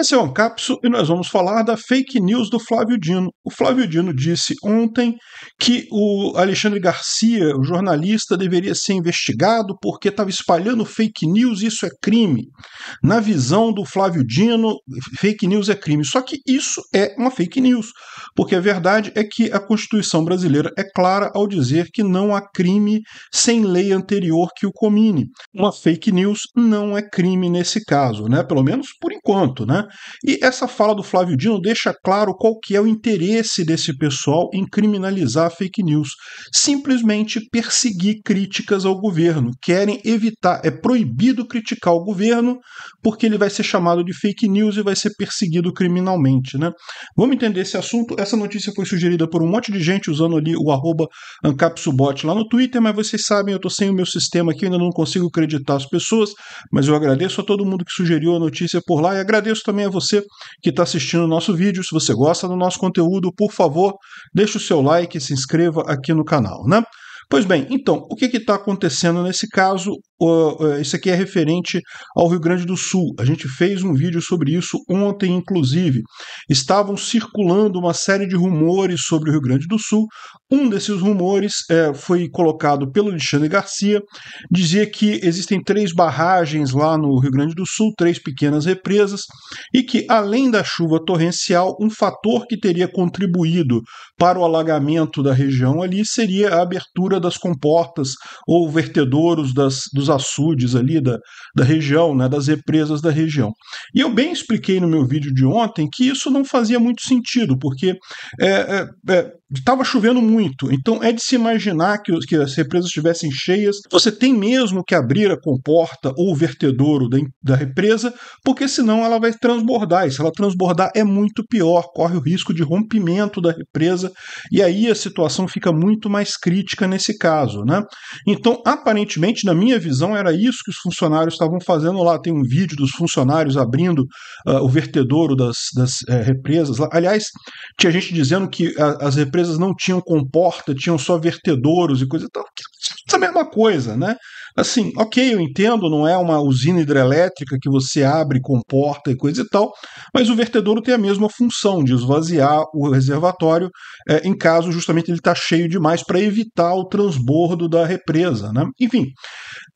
Esse é o Ancapso e nós vamos falar da fake news do Flávio Dino. O Flávio Dino disse ontem que o Alexandre Garcia, o jornalista, deveria ser investigado porque estava espalhando fake news e isso é crime. Na visão do Flávio Dino, fake news é crime. Só que isso é uma fake news, porque a verdade é que a Constituição brasileira é clara ao dizer que não há crime sem lei anterior que o comine. Uma fake news não é crime nesse caso, né? Pelo menos por enquanto, né? E essa fala do Flávio Dino deixa claro qual que é o interesse desse pessoal em criminalizar fake news. Simplesmente perseguir críticas ao governo. Querem evitar, é proibido criticar o governo porque ele vai ser chamado de fake news e vai ser perseguido criminalmente. Né? Vamos entender esse assunto. Essa notícia foi sugerida por um monte de gente usando ali o arroba AncapSubot lá no Twitter, mas vocês sabem, eu estou sem o meu sistema aqui, ainda não consigo acreditar as pessoas, mas eu agradeço a todo mundo que sugeriu a notícia por lá e agradeço também também a você que está assistindo o nosso vídeo. Se você gosta do nosso conteúdo, por favor, deixe o seu like e se inscreva aqui no canal, né? Pois bem, então, o que está acontecendo nesse caso? uh, isso aqui é referente ao Rio Grande do Sul. A gente fez um vídeo sobre isso ontem, inclusive. Estavam circulando uma série de rumores sobre o Rio Grande do Sul, um desses rumores é, foi colocado pelo Alexandre Garcia, dizia que existem três barragens lá no Rio Grande do Sul, três pequenas represas, e que além da chuva torrencial, um fator que teria contribuído para o alagamento da região ali seria a abertura das comportas ou vertedouros das, dos açudes ali da, da região, né, das represas da região. E eu bem expliquei no meu vídeo de ontem que isso não fazia muito sentido, porque é, é, é estava chovendo muito, então é de se imaginar que, que as represas estivessem cheias. Você tem mesmo que abrir a comporta ou o vertedouro da, da represa, porque senão ela vai transbordar. E se ela transbordar, é muito pior, corre o risco de rompimento da represa, e aí a situação fica muito mais crítica nesse caso. Né? Então, aparentemente, na minha visão, era isso que os funcionários estavam fazendo lá. Tem um vídeo dos funcionários abrindo uh, o vertedouro das, das uh, represas. Aliás, tinha gente dizendo que a, as represas empresas não tinham comporta, tinham só vertedouros e coisa e tal. É a mesma coisa, né? Assim, ok, eu entendo, não é uma usina hidrelétrica que você abre, comporta e coisa e tal, mas o vertedouro tem a mesma função de esvaziar o reservatório é, em caso justamente ele está cheio demais para evitar o transbordo da represa, né? Enfim,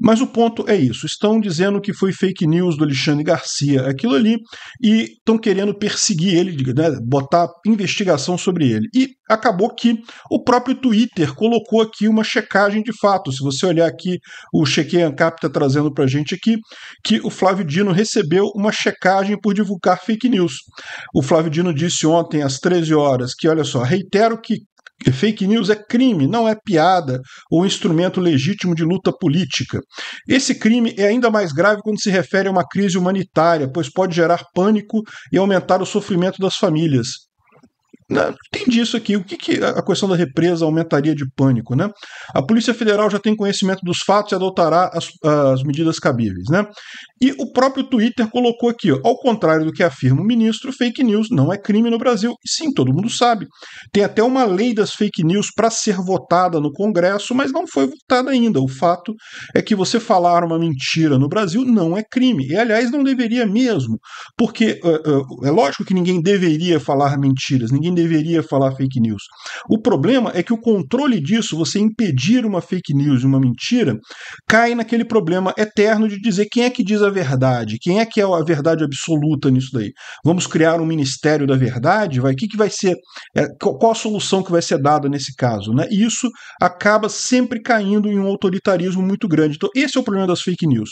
mas o ponto é isso. Estão dizendo que foi fake news do Alexandre Garcia aquilo ali e estão querendo perseguir ele, né, botar investigação sobre ele. E acabou que o próprio Twitter colocou aqui uma checagem de fato. Se você olhar aqui, o Chequei Ancap está trazendo para a gente aqui que o Flávio Dino recebeu uma checagem por divulgar fake news. O Flávio Dino disse ontem, às 13 horas, que, olha só, reitero que Fake news é crime, não é piada ou instrumento legítimo de luta política. Esse crime é ainda mais grave quando se refere a uma crise humanitária, pois pode gerar pânico e aumentar o sofrimento das famílias. Né? Tem disso aqui. O que, que a questão da represa aumentaria de pânico? Né? A Polícia Federal já tem conhecimento dos fatos e adotará as, as medidas cabíveis. Né? E o próprio Twitter colocou aqui: ó, ao contrário do que afirma o ministro, fake news não é crime no Brasil. E sim, todo mundo sabe. Tem até uma lei das fake news para ser votada no Congresso, mas não foi votada ainda. O fato é que você falar uma mentira no Brasil não é crime. E, aliás, não deveria mesmo. Porque é lógico que ninguém deveria falar mentiras, ninguém deveria falar fake news. O problema é que o controle disso, você impedir uma fake news, uma mentira, cai naquele problema eterno de dizer quem é que diz a verdade, quem é que é a verdade absoluta nisso daí. Vamos criar um ministério da verdade? Vai, que que vai ser? É, qual a solução que vai ser dada nesse caso? Né? isso acaba sempre caindo em um autoritarismo muito grande. Então, esse é o problema das fake news.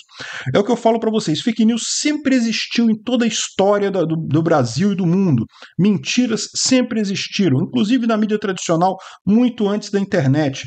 É o que eu falo para vocês: fake news sempre existiu em toda a história do, do Brasil e do mundo. Mentiras sempre sempre existiram, inclusive na mídia tradicional, muito antes da internet.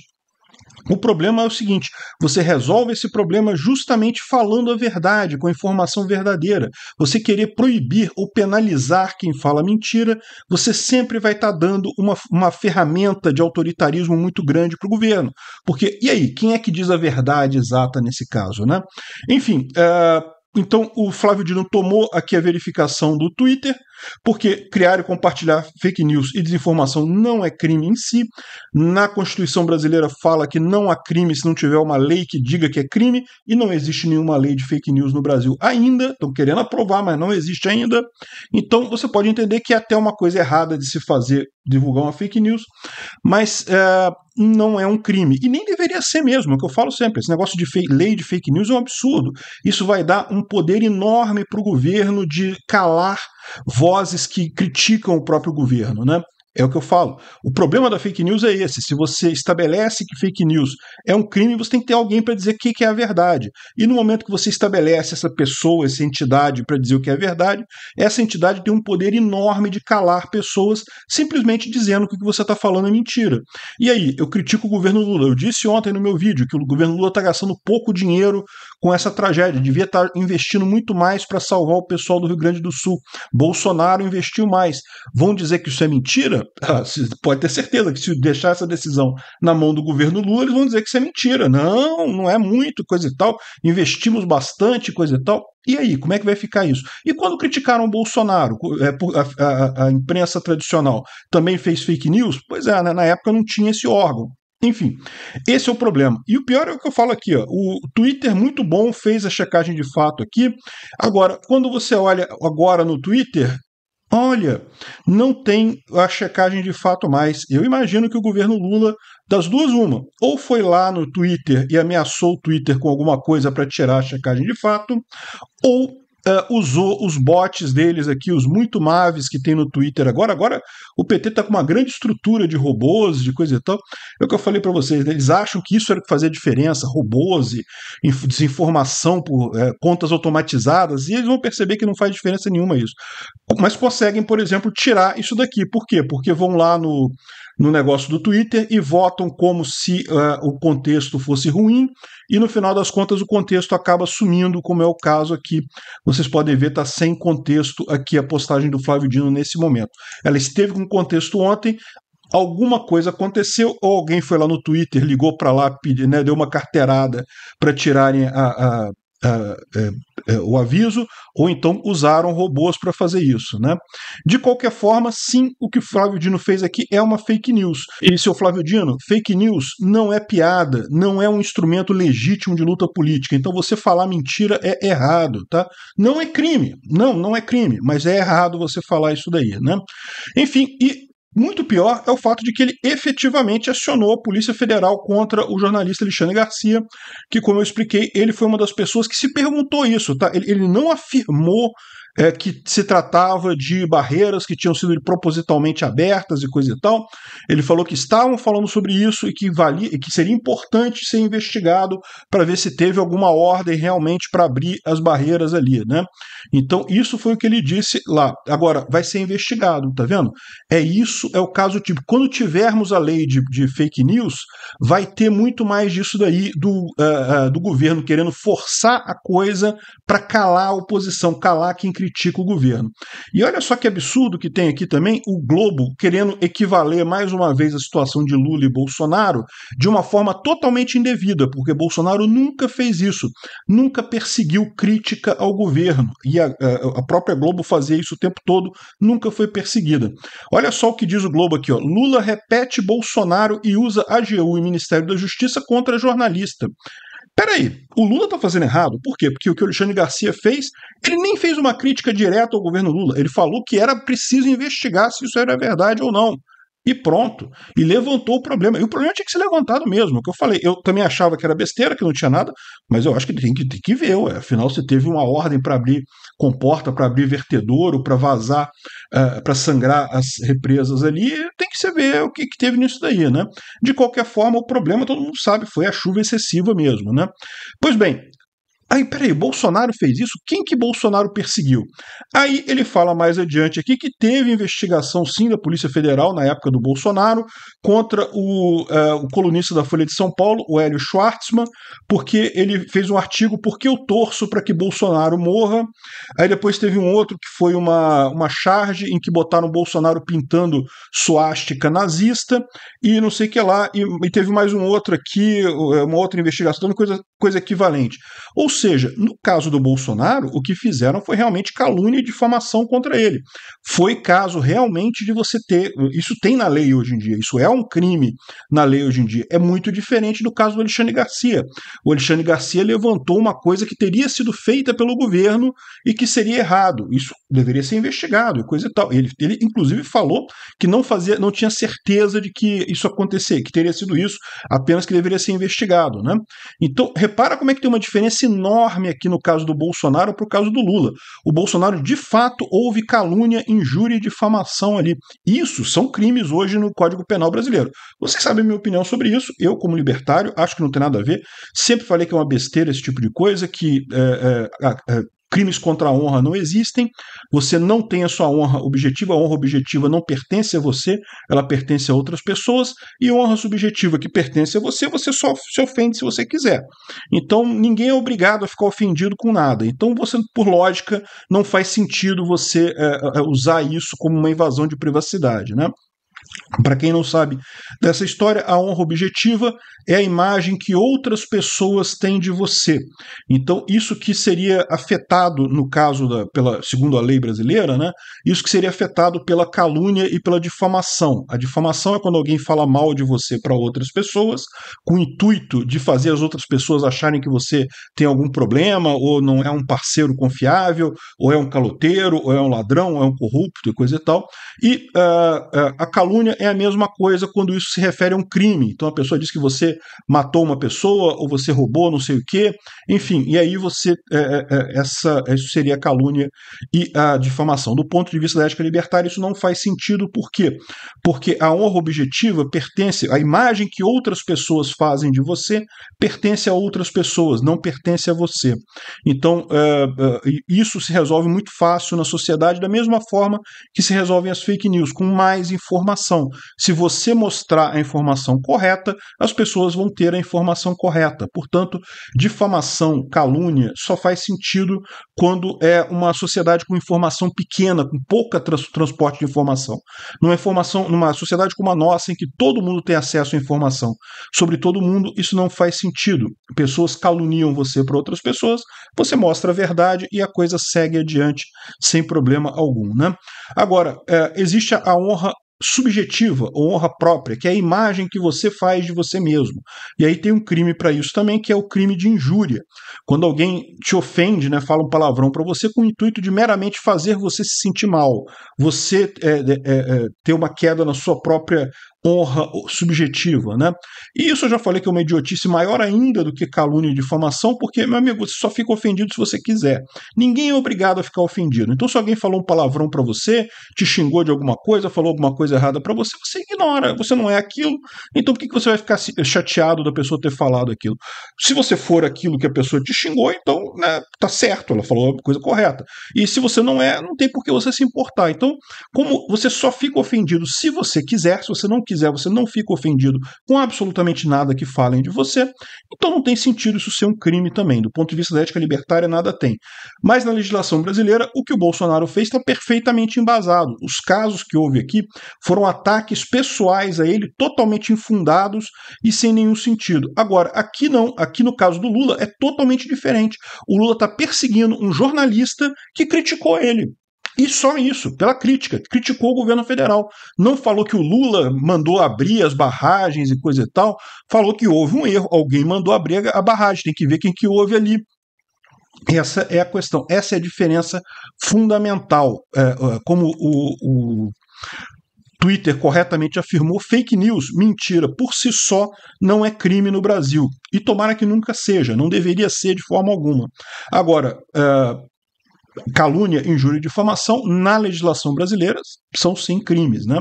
O problema é o seguinte: você resolve esse problema justamente falando a verdade, com a informação verdadeira. Você querer proibir ou penalizar quem fala mentira, você sempre vai estar tá dando uma, uma ferramenta de autoritarismo muito grande para o governo. Porque, e aí, quem é que diz a verdade exata nesse caso, né? Enfim, uh, então o Flávio Dino tomou aqui a verificação do Twitter. Porque criar e compartilhar fake news e desinformação não é crime em si. Na Constituição brasileira fala que não há crime se não tiver uma lei que diga que é crime, e não existe nenhuma lei de fake news no Brasil ainda. Estão querendo aprovar, mas não existe ainda. Então você pode entender que é até uma coisa errada de se fazer divulgar uma fake news, mas é, não é um crime. E nem deveria ser mesmo, é o que eu falo sempre. Esse negócio de lei de fake news é um absurdo. Isso vai dar um poder enorme para o governo de calar votos vozes que criticam o próprio governo, né? É o que eu falo. O problema da fake news é esse. Se você estabelece que fake news é um crime, você tem que ter alguém para dizer o que, que é a verdade. E no momento que você estabelece essa pessoa, essa entidade para dizer o que é a verdade, essa entidade tem um poder enorme de calar pessoas simplesmente dizendo que o que você está falando é mentira. E aí, eu critico o governo Lula. Eu disse ontem no meu vídeo que o governo Lula está gastando pouco dinheiro com essa tragédia, devia estar investindo muito mais para salvar o pessoal do Rio Grande do Sul. Bolsonaro investiu mais. Vão dizer que isso é mentira? Ah, pode ter certeza que se deixar essa decisão na mão do governo Lula, eles vão dizer que isso é mentira. Não, não é muito, coisa e tal. Investimos bastante, coisa e tal. E aí, como é que vai ficar isso? E quando criticaram o Bolsonaro, é, a, a, a imprensa tradicional também fez fake news? Pois é, né? na época não tinha esse órgão. Enfim, esse é o problema. E o pior é o que eu falo aqui, ó. O Twitter muito bom fez a checagem de fato aqui. Agora, quando você olha agora no Twitter, olha, não tem a checagem de fato mais. Eu imagino que o governo Lula, das duas, uma, ou foi lá no Twitter e ameaçou o Twitter com alguma coisa para tirar a checagem de fato, ou uh, usou os bots deles aqui, os muito maves que tem no Twitter agora. Agora o PT está com uma grande estrutura de robôs, de coisa e tal. É o que eu falei para vocês, né? eles acham que isso era o que fazia diferença, robôs e desinformação por é, contas automatizadas, e eles vão perceber que não faz diferença nenhuma isso. Mas conseguem, por exemplo, tirar isso daqui. Por quê? Porque vão lá no, no negócio do Twitter e votam como se uh, o contexto fosse ruim, e no final das contas o contexto acaba sumindo, como é o caso aqui. Vocês podem ver, está sem contexto aqui a postagem do Flávio Dino nesse momento. Ela esteve com contexto ontem, alguma coisa aconteceu, ou alguém foi lá no Twitter, ligou para lá, pedi, né, deu uma carteirada para tirarem a, a, uh, uh, o aviso, ou então usaram robôs para fazer isso. Né? De qualquer forma, sim, o que o Flávio Dino fez aqui é uma fake news. E, seu Flávio Dino, fake news não é piada, não é um instrumento legítimo de luta política. Então você falar mentira é errado, tá? Não é crime, não, não é crime, mas é errado você falar isso daí, né? Enfim, e muito pior é o fato de que ele efetivamente acionou a Polícia Federal contra o jornalista Alexandre Garcia, que, como eu expliquei, ele foi uma das pessoas que se perguntou isso, tá? Ele, ele não afirmou é, que se tratava de barreiras que tinham sido propositalmente abertas e coisa e tal. Ele falou que estavam falando sobre isso e que, valia, e que seria importante ser investigado para ver se teve alguma ordem realmente para abrir as barreiras ali, né? Então, isso foi o que ele disse lá. Agora, vai ser investigado, tá vendo? É isso, é o caso tipo. Quando tivermos a lei de, de fake news, vai ter muito mais disso daí do, uh, uh, do governo querendo forçar a coisa para calar a oposição, calar quem critica o governo. E olha só que absurdo que tem aqui também o Globo querendo equivaler mais uma vez a situação de Lula e Bolsonaro de uma forma totalmente indevida, porque Bolsonaro nunca fez isso, nunca perseguiu crítica ao governo. E a, a própria Globo fazia isso o tempo todo, nunca foi perseguida. Olha só o que diz o Globo aqui: ó. Lula repete Bolsonaro e usa AGU e Ministério da Justiça contra jornalista peraí, o Lula tá fazendo errado? Por quê? Porque o que o Alexandre Garcia fez, ele nem fez uma crítica direta ao governo Lula. Ele falou que era preciso investigar se isso era verdade ou não e pronto. E levantou o problema. E o problema tinha que ser levantado mesmo, o que eu falei. Eu também achava que era besteira, que não tinha nada, mas eu acho que tem que, tem que ver. Ué. Afinal, se teve uma ordem para abrir comporta, para abrir vertedouro, para vazar, uh, eh, para sangrar as represas ali, tem que se ver o que, que, teve nisso daí. Né? De qualquer forma, o problema, todo mundo sabe, foi a chuva excessiva mesmo. Né? Pois bem, Aí, peraí, Bolsonaro fez isso? Quem que Bolsonaro perseguiu? Aí ele fala mais adiante aqui que teve investigação sim da Polícia Federal na época do Bolsonaro contra o, uh, o colunista da Folha de São Paulo, o Hélio Schwartzman, porque ele fez um artigo porque eu torço para que Bolsonaro morra. Aí depois teve um outro que foi uma, uma charge em que botaram Bolsonaro pintando suástica nazista e não sei o que lá. E, e teve mais um outro aqui, é, uma outra investigação, coisa, coisa equivalente. Ou seja, no caso do Bolsonaro, o que fizeram foi realmente calúnia e difamação contra ele. Foi caso realmente de você ter. Isso tem na lei hoje em dia, isso é um crime na lei hoje em dia. É muito diferente do caso do Alexandre Garcia. O Alexandre Garcia levantou uma coisa que teria sido feita pelo governo e que seria errado. Isso deveria ser investigado e coisa e tal. Ele, ele inclusive, falou que não fazia, não tinha certeza de que isso acontecer, que teria sido isso, apenas que deveria ser investigado. Né? Então, repara como é que tem uma diferença enorme enorme aqui no caso do Bolsonaro para o caso do Lula. O Bolsonaro, de fato, houve calúnia, injúria e difamação ali. Isso são crimes hoje no Código Penal brasileiro. Vocês sabem a minha opinião sobre isso. Eu, como libertário, acho que não tem nada a ver. Sempre falei que é uma besteira esse tipo de coisa, que é, é, é, crimes contra a honra não existem, você não tem a sua honra objetiva, a honra objetiva não pertence a você, ela pertence a outras pessoas, e a honra subjetiva que pertence a você, você só se ofende se você quiser. Então ninguém é obrigado a ficar ofendido com nada. Então você, por lógica, não faz sentido você é, usar isso como uma invasão de privacidade, né? Para quem não sabe dessa história, a honra objetiva é a imagem que outras pessoas têm de você. Então, isso que seria afetado, no caso da, pela, segundo a lei brasileira, né? Isso que seria afetado pela calúnia e pela difamação. A difamação é quando alguém fala mal de você para outras pessoas, com o intuito de fazer as outras pessoas acharem que você tem algum problema, ou não é um parceiro confiável, ou é um caloteiro, ou é um ladrão, ou é um corrupto e coisa e tal. E uh, uh, a calúnia calúnia é a mesma coisa quando isso se refere a um crime. Então a pessoa diz que você matou uma pessoa ou você roubou não sei o quê, enfim, e aí você é, é, é, essa isso seria a calúnia e a difamação. Do ponto de vista da ética libertária, isso não faz sentido, por quê? Porque a honra objetiva pertence, a imagem que outras pessoas fazem de você pertence a outras pessoas, não pertence a você. Então é, é isso se resolve muito fácil na sociedade, da mesma forma que se resolvem as fake news, com mais informação informação. Se você mostrar a informação correta, as pessoas vão ter a informação correta. Portanto, difamação, calúnia só faz sentido quando é uma sociedade com informação pequena, com pouca trans transporte de informação. Numa informação, numa sociedade como a nossa em que todo mundo tem acesso à informação sobre todo mundo, isso não faz sentido. Pessoas caluniam você para outras pessoas, você mostra a verdade e a coisa segue adiante sem problema algum, né? Agora, é, existe a honra subjetiva ou honra própria, que é a imagem que você faz de você mesmo. E aí tem um crime para isso também, que é o crime de injúria. Quando alguém te ofende, né, fala um palavrão para você com o intuito de meramente fazer você se sentir mal, você é, é, é, ter uma queda na sua própria honra subjetiva, né? E isso eu já falei que é uma idiotice maior ainda do que calúnia e difamação, porque, meu amigo, você só fica ofendido se você quiser. Ninguém é obrigado a ficar ofendido. Então, se alguém falou um palavrão para você, te xingou de alguma coisa, falou alguma coisa errada para você, você ignora, você não é aquilo. Então, por que, você vai ficar eh, chateado da pessoa ter falado aquilo? Se você for aquilo que a pessoa te xingou, então, né, tá certo, ela falou a coisa correta. E se você não é, não tem por que você se importar. Então, como você só fica ofendido se você quiser, se você não quiser, você não fica ofendido com absolutamente nada que falem de você, então não tem sentido isso ser um crime também. Do ponto de vista da ética libertária, nada tem. Mas na legislação brasileira, o que o Bolsonaro fez está perfeitamente embasado. Os casos que houve aqui foram ataques pessoais a ele totalmente infundados e sem nenhum sentido. Agora, aqui não, aqui no caso do Lula é totalmente diferente. O Lula está perseguindo um jornalista que criticou ele. E só isso, pela crítica. Criticou o governo federal. Não falou que o Lula mandou abrir as barragens e coisa e tal. Falou que houve um erro. Alguém mandou abrir a barragem. Tem que ver quem que houve ali. Essa é a questão. Essa é a diferença fundamental. É, é, como o, o Twitter corretamente afirmou: fake news, mentira, por si só não é crime no Brasil. E tomara que nunca seja, não deveria ser de forma alguma. Agora, é, calúnia, injúria e difamação na legislação brasileira são sim crimes, né?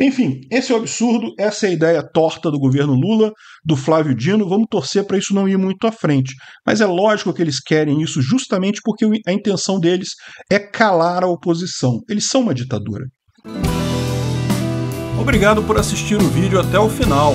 Enfim, esse é o absurdo, essa é a ideia torta do governo Lula, do Flávio Dino, vamos torcer para isso não ir muito à frente. Mas é lógico que eles querem isso justamente porque a intenção deles é calar a oposição. Eles são uma ditadura. Obrigado por assistir o vídeo até o final.